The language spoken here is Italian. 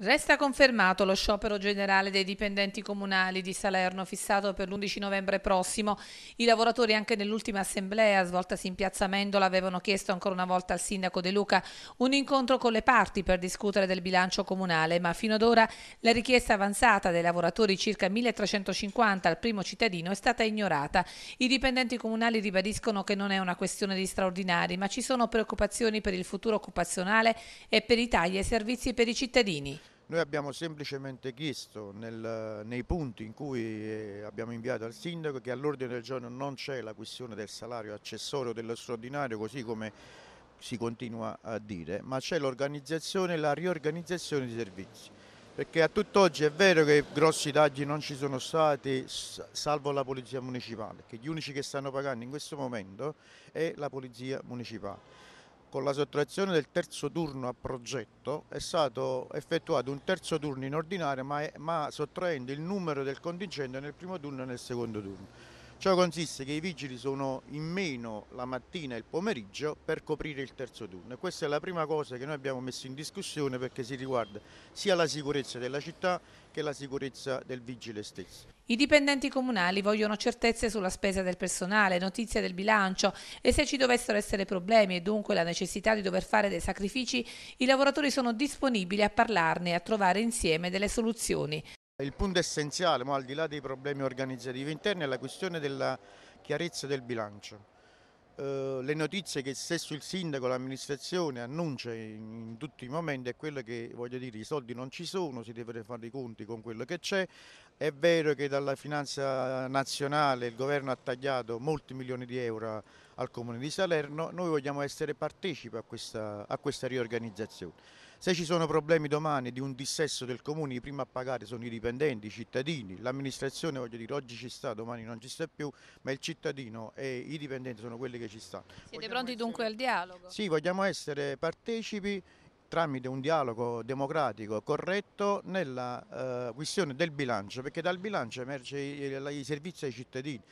Resta confermato lo sciopero generale dei dipendenti comunali di Salerno fissato per l'11 novembre prossimo. I lavoratori anche nell'ultima assemblea svoltasi in Piazza Mendola avevano chiesto ancora una volta al sindaco De Luca un incontro con le parti per discutere del bilancio comunale, ma fino ad ora la richiesta avanzata dei lavoratori circa 1350 al primo cittadino è stata ignorata. I dipendenti comunali ribadiscono che non è una questione di straordinari, ma ci sono preoccupazioni per il futuro occupazionale e per i tagli ai servizi per i cittadini. Noi abbiamo semplicemente chiesto nel, nei punti in cui eh, abbiamo inviato al sindaco che all'ordine del giorno non c'è la questione del salario accessorio dello straordinario così come si continua a dire, ma c'è l'organizzazione e la riorganizzazione dei servizi. Perché a tutt'oggi è vero che grossi tagli non ci sono stati, salvo la Polizia Municipale, che gli unici che stanno pagando in questo momento è la Polizia Municipale con la sottrazione del terzo turno a progetto è stato effettuato un terzo turno in ordinaria ma, è, ma sottraendo il numero del contingente nel primo turno e nel secondo turno. Ciò consiste che i vigili sono in meno la mattina e il pomeriggio per coprire il terzo turno questa è la prima cosa che noi abbiamo messo in discussione perché si riguarda sia la sicurezza della città che la sicurezza del vigile stesso. I dipendenti comunali vogliono certezze sulla spesa del personale, notizie del bilancio e se ci dovessero essere problemi e dunque la necessità di dover fare dei sacrifici, i lavoratori sono disponibili a parlarne e a trovare insieme delle soluzioni. Il punto essenziale, ma al di là dei problemi organizzativi interni, è la questione della chiarezza del bilancio. Eh, le notizie che stesso il sindaco, l'amministrazione annuncia in, in, tutti i momenti è quello che voglio dire, i soldi non ci sono, si deve fare i conti con quello che c'è, è vero che dalla finanza nazionale il governo ha tagliato molti milioni di euro al Comune di Salerno, noi vogliamo essere partecipi a questa, a questa riorganizzazione. Se ci sono problemi domani di un dissesso del Comune, i primi a pagare sono i dipendenti, i cittadini, l'amministrazione, voglio dire, oggi ci sta, domani non ci sta più, ma il cittadino e i dipendenti sono quelli che ci stanno. Siete vogliamo pronti essere... dunque al dialogo? Sì, vogliamo essere partecipi tramite un dialogo democratico corretto nella eh, questione del bilancio, perché dal bilancio emerge i, i servizi ai cittadini,